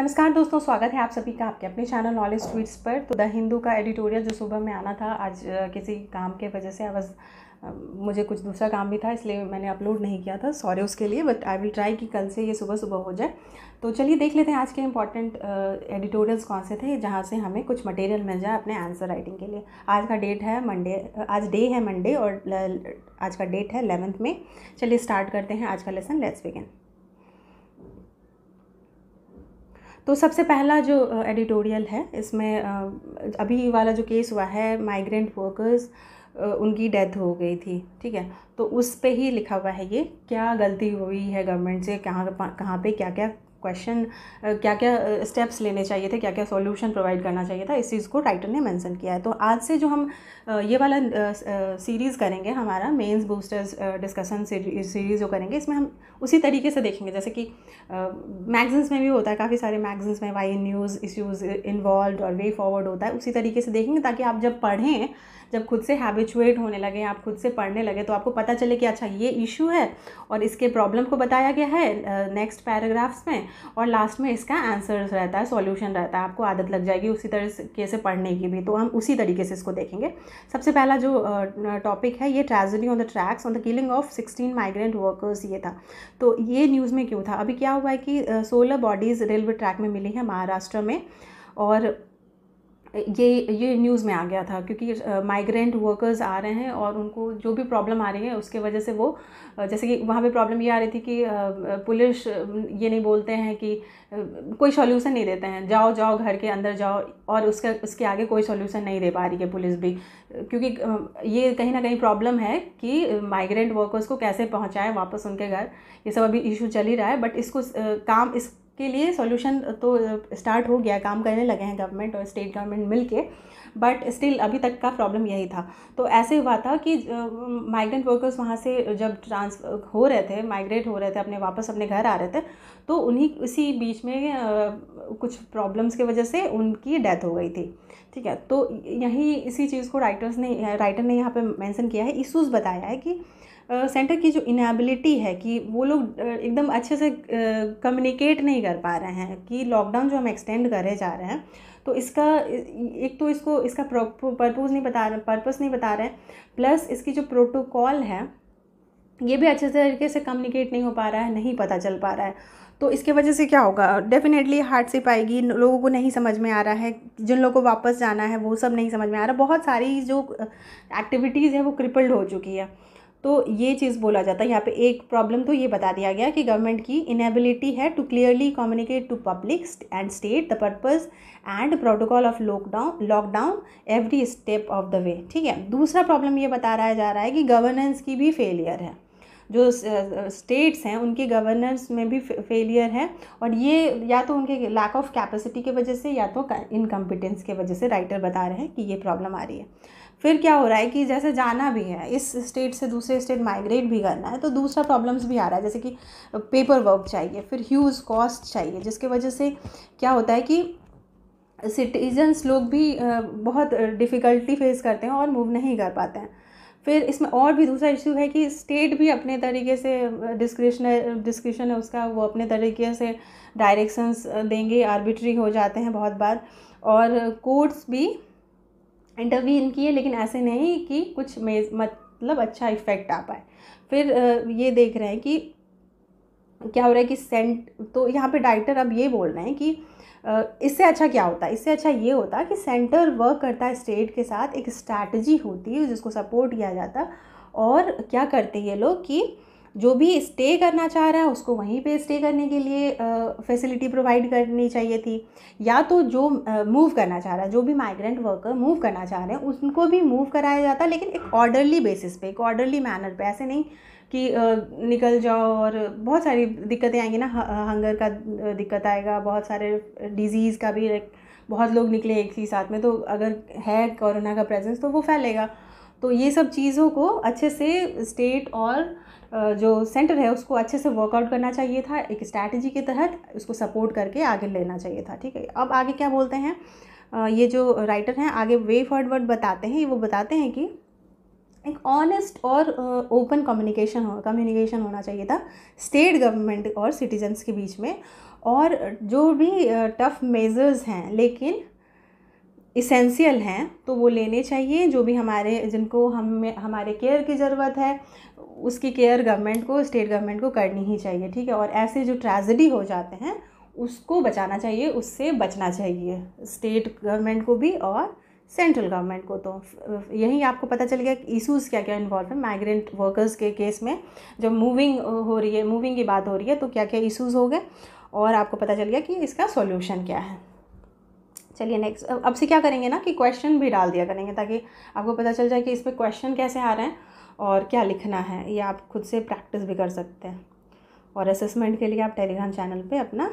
नमस्कार दोस्तों स्वागत है आप सभी का आपके अपने चैनल नॉलेज ट्वीट्स पर तो द हिंदू का एडिटोरियल जो सुबह में आना था आज किसी काम के वजह से आवाज मुझे कुछ दूसरा काम भी था इसलिए मैंने अपलोड नहीं किया था सॉरी उसके लिए बट आई विल ट्राई कि कल से ये सुबह सुबह हो जाए तो चलिए देख लेते हैं आज के इंपॉर्टेंट एडिटोरियल्स कौन से थे जहाँ से हमें कुछ मटेरियल मिल जाए अपने आंसर राइटिंग के लिए आज का डेट है मंडे आज डे है मंडे और आज का डेट है एलेवंथ में चलिए स्टार्ट करते हैं आज का लेसन लेट्स बिगिन तो सबसे पहला जो एडिटोरियल है इसमें अभी वाला जो केस हुआ है माइग्रेंट वर्कर्स उनकी डेथ हो गई थी ठीक है तो उस पे ही लिखा हुआ है ये क्या गलती हुई है गवर्नमेंट से कहाँ कहाँ पे क्या क्या क्वेश्चन क्या क्या स्टेप्स लेने चाहिए थे क्या क्या सॉल्यूशन प्रोवाइड करना चाहिए था इस चीज़ को राइटर ने मेंशन किया है तो आज से जो हम ये वाला सीरीज़ करेंगे हमारा मेंस बूस्टर्स डिस्कशन सीरीज़ जो करेंगे इसमें हम उसी तरीके से देखेंगे जैसे कि मैगजीन्स में भी होता है काफ़ी सारे मैगजीन्स में वाई न्यूज़ इश्यूज़ इन्वॉल्व और वे फॉरवर्ड होता है उसी तरीके से देखेंगे ताकि आप जब पढ़ें जब खुद से हैबिचुएट होने लगे आप खुद से पढ़ने लगे तो आपको पता चले कि अच्छा ये इशू है और इसके प्रॉब्लम को बताया गया है नेक्स्ट पैराग्राफ्स में और लास्ट में इसका आंसर रहता है सॉल्यूशन रहता है आपको आदत लग जाएगी उसी तरीके से पढ़ने की भी तो हम उसी तरीके से इसको देखेंगे सबसे पहला जो टॉपिक है ये tragedy on the tracks on the killing of sixteen migrant workers ये था तो ये न्यूज़ में क्यों था अभी क्या हुआ है कि सोलह बॉडीज़ रेलवे ट्रैक में मिली है महाराष्ट्र में और ये ये न्यूज़ में आ गया था क्योंकि माइग्रेंट वर्कर्स आ रहे हैं और उनको जो भी प्रॉब्लम आ रही है उसके वजह से वो जैसे कि वहाँ पे प्रॉब्लम ये आ रही थी कि पुलिस ये नहीं बोलते हैं कि कोई सॉल्यूशन नहीं देते हैं जाओ जाओ घर के अंदर जाओ और उसका उसके आगे कोई सॉल्यूशन नहीं दे पा रही है पुलिस भी क्योंकि ये कहीं ना कहीं प्रॉब्लम है कि माइग्रेंट वर्कर्स को कैसे पहुँचाएँ वापस उनके घर ये सब अभी इशू चल ही रहा है बट इसको काम इस के लिए सॉल्यूशन तो स्टार्ट हो गया काम करने लगे हैं गवर्नमेंट और स्टेट गवर्नमेंट मिल के बट स्टिल अभी तक का प्रॉब्लम यही था तो ऐसे हुआ था कि माइग्रेंट वर्कर्स वहाँ से जब ट्रांस हो रहे थे माइग्रेट हो रहे थे अपने वापस अपने घर आ रहे थे तो उन्हीं उसी बीच में कुछ प्रॉब्लम्स की वजह से उनकी डेथ हो गई थी ठीक है तो यही इसी चीज़ को राइटर्स ने राइटर ने यहाँ पे मेंशन किया है इशूज़ बताया है कि सेंटर की जो इनएबिलिटी है कि वो लोग एकदम अच्छे से कम्युनिकेट नहीं कर पा रहे हैं कि लॉकडाउन जो हम एक्सटेंड करे जा रहे हैं तो इसका एक तो इसको इसका पर्पज़ नहीं बता रहे पर्पस नहीं बता रहे हैं प्लस इसकी जो प्रोटोकॉल है ये भी अच्छे तरीके से कम्युनिकेट नहीं हो पा रहा है नहीं पता चल पा रहा है तो इसके वजह से क्या होगा डेफिनेटली सिप आएगी लोगों को नहीं समझ में आ रहा है जिन लोगों को वापस जाना है वो सब नहीं समझ में आ रहा बहुत सारी जो एक्टिविटीज़ है वो क्रिपल्ड हो चुकी है तो ये चीज़ बोला जाता है यहाँ पे एक प्रॉब्लम तो ये बता दिया गया कि गवर्नमेंट की इनेबिलिटी है to clearly communicate to public and state the purpose and protocol of lockdown lockdown every step of the way ठीक है दूसरा प्रॉब्लम ये बता रहा जा रहा है कि गवर्नेंस की भी फेलियर है जो स्टेट्स हैं उनके गवर्नेंस में भी फेलियर है और ये या तो उनके लैक ऑफ कैपेसिटी के वजह से या तो इनकम्पिटेंस के वजह से राइटर बता रहे हैं कि ये प्रॉब्लम आ रही है फिर क्या हो रहा है कि जैसे जाना भी है इस स्टेट से दूसरे स्टेट माइग्रेट भी करना है तो दूसरा प्रॉब्लम्स भी आ रहा है जैसे कि पेपर वर्क चाहिए फिर ह्यूज कॉस्ट चाहिए जिसके वजह से क्या होता है कि सिटीजन्स लोग भी बहुत डिफ़िकल्टी फेस करते हैं और मूव नहीं कर पाते हैं फिर इसमें और भी दूसरा इशू है कि स्टेट भी अपने तरीके से डिस्क्रिशन डिस्क्रिशन है उसका वो अपने तरीके से डायरेक्शंस देंगे आर्बिट्री हो जाते हैं बहुत बार और कोर्ट्स भी इंटरवीन किए लेकिन ऐसे नहीं कि कुछ मतलब अच्छा इफ़ेक्ट आ पाए फिर ये देख रहे हैं कि क्या हो रहा है कि सेंट तो यहाँ पे डायरेक्टर अब ये बोल रहे हैं कि इससे अच्छा क्या होता है इससे अच्छा ये होता है कि सेंटर वर्क करता है स्टेट के साथ एक स्ट्रैटी होती है जिसको सपोर्ट किया जाता और क्या करते हैं ये लोग कि जो भी स्टे करना चाह रहा है उसको वहीं पे स्टे करने के लिए फैसिलिटी प्रोवाइड करनी चाहिए थी या तो जो मूव करना चाह रहा है जो भी माइग्रेंट वर्कर मूव करना चाह रहे हैं उनको भी मूव कराया जाता लेकिन एक ऑर्डरली बेसिस पे एक ऑर्डरली मैनर पे ऐसे नहीं कि निकल जाओ और बहुत सारी दिक्कतें आएंगी ना हंगर का दिक्कत आएगा बहुत सारे डिजीज़ का भी बहुत लोग निकले एक ही साथ में तो अगर है कोरोना का प्रेजेंस तो वो फैलेगा तो ये सब चीज़ों को अच्छे से स्टेट और जो सेंटर है उसको अच्छे से वर्कआउट करना चाहिए था एक स्ट्रैटेजी के तहत उसको सपोर्ट करके आगे लेना चाहिए था ठीक है अब आगे क्या बोलते हैं ये जो राइटर हैं आगे वे फॉरवर्ड बताते हैं वो बताते हैं कि एक ऑनेस्ट और ओपन कम्युनिकेशन हो कम्युनिकेशन होना चाहिए था स्टेट गवर्नमेंट और सिटीजन्स के बीच में और जो भी टफ मेजर्स हैं लेकिन इसेंशियल हैं तो वो लेने चाहिए जो भी हमारे जिनको हमें हमारे केयर की ज़रूरत है उसकी केयर गवर्नमेंट को स्टेट गवर्नमेंट को करनी ही चाहिए ठीक है और ऐसे जो ट्रैजेडी हो जाते हैं उसको बचाना चाहिए उससे बचना चाहिए स्टेट गवर्नमेंट को भी और सेंट्रल गवर्नमेंट को तो यही आपको पता चल गया कि इशूज़ क्या क्या इन्वॉल्व है माइग्रेंट वर्कर्स के केस में जब मूविंग हो रही है मूविंग की बात हो रही है तो क्या क्या इशूज़ हो गए और आपको पता चल गया कि इसका सॉल्यूशन क्या है चलिए नेक्स्ट अब से क्या करेंगे ना कि क्वेश्चन भी डाल दिया करेंगे ताकि आपको पता चल जाए कि इस पर क्वेश्चन कैसे आ रहे हैं और क्या लिखना है ये आप खुद से प्रैक्टिस भी कर सकते हैं और असेसमेंट के लिए आप टेलीग्राम चैनल पे अपना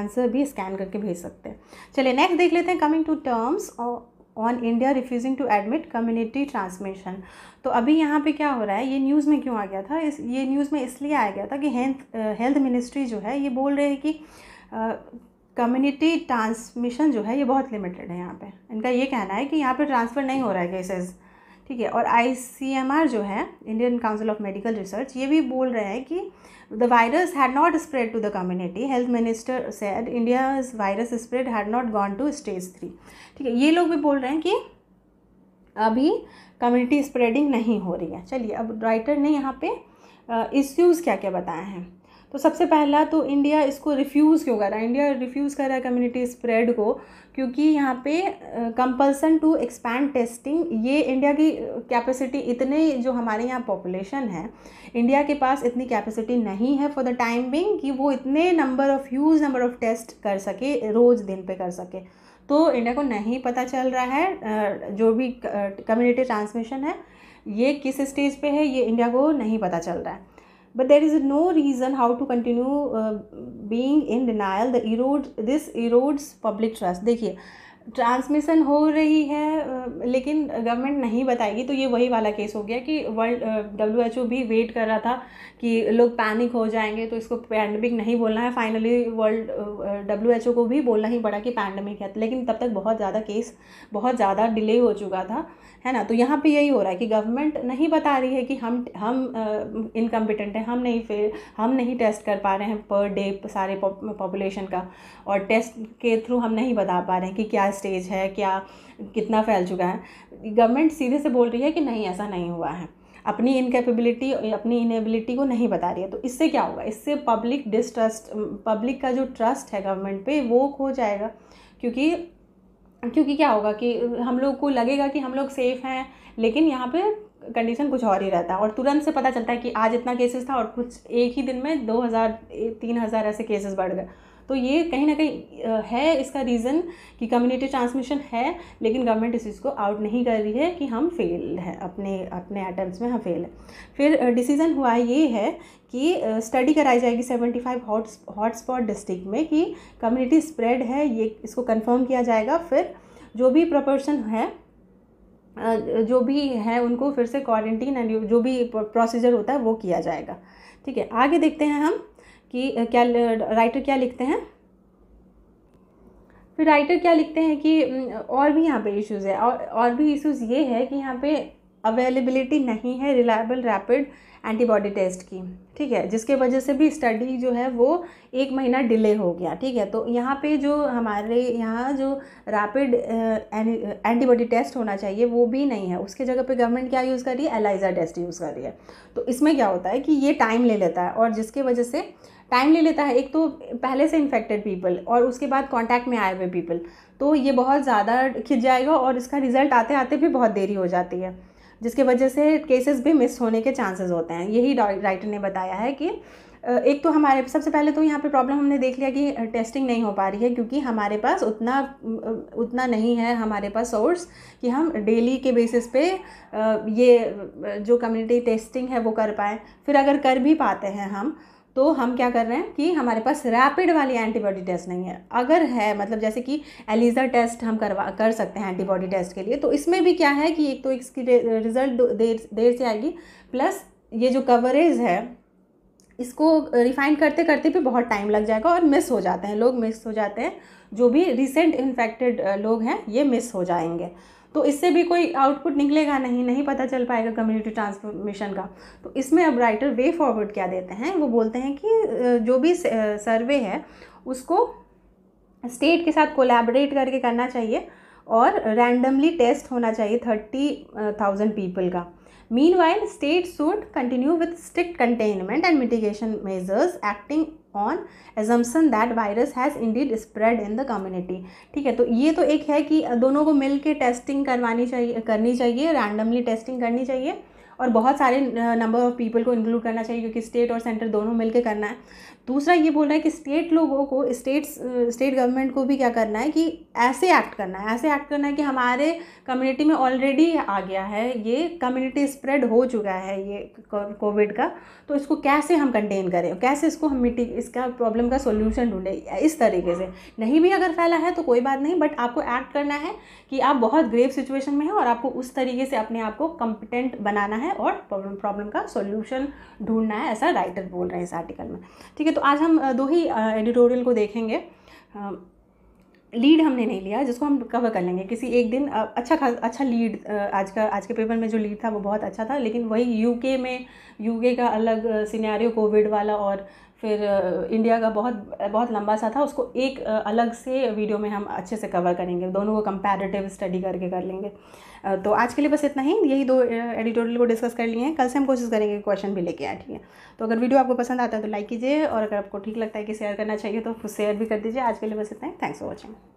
आंसर भी स्कैन करके भेज सकते हैं चलिए नेक्स्ट देख लेते हैं coming to terms on India refusing to admit community transmission तो अभी यहाँ पे क्या हो रहा है ये न्यूज़ में क्यों आ गया था इस ये न्यूज़ में इसलिए आ गया था कि हेल्थ हेल्थ मिनिस्ट्री जो है ये बोल रहे हैं कि कम्युनिटी ट्रांसमिशन जो है ये बहुत लिमिटेड है यहाँ पे इनका ये कहना है कि यहाँ पे ट्रांसफ़र नहीं हो रहा है केसेस ठीक है और आई जो है Indian council of medical research ये भी बोल रहे हैं कि the virus had not spread to the community health minister said India virus spread had not gone to stage three ठीक है ये लोग भी बोल रहे हैं कि अभी कम्युनिटी स्प्रेडिंग नहीं हो रही है चलिए अब राइटर ने यहाँ पे इश्यूज़ क्या क्या बताए हैं तो सबसे पहला तो इंडिया इसको रिफ्यूज़ क्यों कर रहा है इंडिया रिफ्यूज़ कर रहा है कम्युनिटी स्प्रेड को क्योंकि यहाँ पे कंपल्सन टू एक्सपैंड टेस्टिंग ये इंडिया की कैपेसिटी इतने जो हमारे यहाँ पॉपुलेशन है इंडिया के पास इतनी कैपेसिटी नहीं है फॉर द टाइम बिंग कि वो इतने number of huge number of test कर सके रोज़ दिन पे कर सके तो इंडिया को नहीं पता चल रहा है जो भी कम्युनिटी ट्रांसमिशन है ये किस स्टेज पे है ये इंडिया को नहीं पता चल रहा है but there is no reason how to continue uh, being in denial the erode this erodes public trust देखिए ट्रांसमिशन हो रही है लेकिन गवर्नमेंट नहीं बताएगी तो ये वही वाला केस हो गया कि वर्ल्ड डब्ल्यू एच ओ भी वेट कर रहा था कि लोग पैनिक हो जाएंगे तो इसको पैंडमिक नहीं बोलना है finally world W H O को भी बोलना ही पड़ा कि पैंडमिक है लेकिन तब तक बहुत ज़्यादा केस बहुत ज़्यादा डिले हो चुका था है ना तो यहाँ पे यही हो रहा है कि गवर्नमेंट नहीं बता रही है कि हम हम इनकम्पिटेंट हैं हम नहीं फे हम नहीं टेस्ट कर पा रहे हैं पर डे सारे पॉपुलेशन का और टेस्ट के थ्रू हम नहीं बता पा रहे हैं कि क्या स्टेज है क्या कितना फैल चुका है गवर्नमेंट सीधे से बोल रही है कि नहीं ऐसा नहीं हुआ है अपनी इनकेपेबिलिटी अपनी इनेबिलिटी को नहीं बता रही है तो इससे क्या होगा इससे पब्लिक डिस्ट्रस्ट पब्लिक का जो ट्रस्ट है गवर्नमेंट पे वो खो जाएगा क्योंकि क्योंकि क्या होगा कि हम लोग को लगेगा कि हम लोग सेफ़ हैं लेकिन यहाँ पे कंडीशन कुछ और ही रहता है और तुरंत से पता चलता है कि आज इतना केसेस था और कुछ एक ही दिन में दो हज़ार तीन हज़ार ऐसे केसेस बढ़ गए तो ये कहीं ना कहीं है इसका रीज़न कि कम्युनिटी ट्रांसमिशन है लेकिन गवर्नमेंट इस चीज़ को आउट नहीं कर रही है कि हम फेल हैं अपने अपने अटैम्प्ट में हम फेल हैं फिर डिसीज़न हुआ ये है कि स्टडी कराई जाएगी seventy five hot hotspot district में कि कम्युनिटी स्प्रेड है ये इसको कंफर्म किया जाएगा फिर जो भी प्रपोर्शन है जो भी है उनको फिर से क्वारंटीन एंड जो भी प्रोसीजर होता है वो किया जाएगा ठीक है आगे देखते हैं हम कि क्या राइटर क्या लिखते हैं फिर राइटर क्या लिखते हैं कि और भी यहाँ पे इश्यूज़ है और और भी इश्यूज़ ये है कि यहाँ पे अवेलेबिलिटी नहीं है रिलायबल रैपिड एंटीबॉडी टेस्ट की ठीक है जिसके वजह से भी स्टडी जो है वो एक महीना डिले हो गया ठीक है तो यहाँ पे जो हमारे यहाँ जो रैपिड एंटीबॉडी टेस्ट होना चाहिए वो भी नहीं है उसके जगह पे गवर्नमेंट क्या यूज़ कर रही है एलाइजा टेस्ट यूज़ कर रही है तो इसमें क्या होता है कि ये टाइम ले लेता है और जिसके वजह से टाइम ले लेता है एक तो पहले से इन्फेक्टेड पीपल और उसके बाद कॉन्टैक्ट में आए हुए पीपल तो ये बहुत ज़्यादा खिंच जाएगा और इसका रिज़ल्ट आते आते भी बहुत देरी हो जाती है जिसके वजह से केसेस भी मिस होने के चांसेस होते हैं यही राइटर ने बताया है कि एक तो हमारे सबसे पहले तो यहाँ पे प्रॉब्लम हमने देख लिया कि टेस्टिंग नहीं हो पा रही है क्योंकि हमारे पास उतना उतना नहीं है हमारे पास सोर्स कि हम डेली के बेसिस पे ये जो कम्युनिटी टेस्टिंग है वो कर पाएँ फिर अगर कर भी पाते हैं हम तो हम क्या कर रहे हैं कि हमारे पास रैपिड वाली एंटीबॉडी टेस्ट नहीं है अगर है मतलब जैसे कि एलिजा टेस्ट हम करवा कर सकते हैं एंटीबॉडी टेस्ट के लिए तो इसमें भी क्या है कि एक तो इसकी रिज़ल्ट देर देर से आएगी प्लस ये जो कवरेज है इसको रिफाइन करते करते भी बहुत टाइम लग जाएगा और मिस हो जाते हैं लोग मिस हो जाते हैं जो भी रिसेंट इन्फेक्टेड लोग हैं ये मिस हो जाएंगे तो इससे भी कोई आउटपुट निकलेगा नहीं नहीं पता चल पाएगा कम्युनिटी ट्रांसफॉर्मेशन का तो इसमें अब राइटर वे फॉरवर्ड क्या देते हैं वो बोलते हैं कि जो भी सर्वे है उसको स्टेट के साथ कोलैबोरेट करके करना चाहिए और रैंडमली टेस्ट होना चाहिए थर्टी थाउजेंड पीपल का Meanwhile, states should continue with strict containment and mitigation measures acting on assumption that virus has indeed spread in the community ठीक है तो ये तो एक है कि दोनों को मिल के टेस्टिंग करवानी चाहिए करनी चाहिए रैंडमली टेस्टिंग करनी चाहिए और बहुत सारे नंबर ऑफ़ पीपल को इंक्लूड करना चाहिए क्योंकि स्टेट और सेंटर दोनों मिलकर करना है दूसरा ये बोल रहा है कि स्टेट लोगों को स्टेट्स स्टेट गवर्नमेंट को भी क्या करना है कि ऐसे एक्ट करना है ऐसे एक्ट करना है कि हमारे कम्युनिटी में ऑलरेडी आ गया है ये कम्युनिटी स्प्रेड हो चुका है ये कोविड का तो इसको कैसे हम कंटेन करें कैसे इसको हम मिट्टी इसका प्रॉब्लम का सोल्यूशन ढूंढें इस तरीके से नहीं भी अगर फैला है तो कोई बात नहीं बट आपको एक्ट करना है कि आप बहुत ग्रेव सिचुएशन में हैं और आपको उस तरीके से अपने आप को कॉम्पिटेंट बनाना है और प्रॉब्लम का सोल्यूशन ढूंढना है ऐसा राइटर बोल रहे हैं इस आर्टिकल में ठीक है तो आज हम दो ही एडिटोरियल को देखेंगे लीड हमने नहीं लिया जिसको हम कवर कर लेंगे किसी एक दिन अच्छा खास अच्छा लीड आज का आज के पेपर में जो लीड था वो बहुत अच्छा था लेकिन वही यूके में यूके का अलग सिनेरियो कोविड वाला और फिर इंडिया का बहुत बहुत लंबा सा था उसको एक अलग से वीडियो में हम अच्छे से कवर करेंगे दोनों को कंपेरेटिव स्टडी करके कर लेंगे तो आज के लिए बस इतना ही यही दो एडिटोरियल को डिस्कस कर लिए हैं कल से हम कोशिश करेंगे क्वेश्चन भी लेके आए ठीक है तो अगर वीडियो आपको पसंद आता है तो लाइक कीजिए और अगर आपको ठीक लगता है कि शेयर करना चाहिए तो शेयर भी कर दीजिए आज के लिए बस इतना ही थैंक्स फॉर वॉचिंग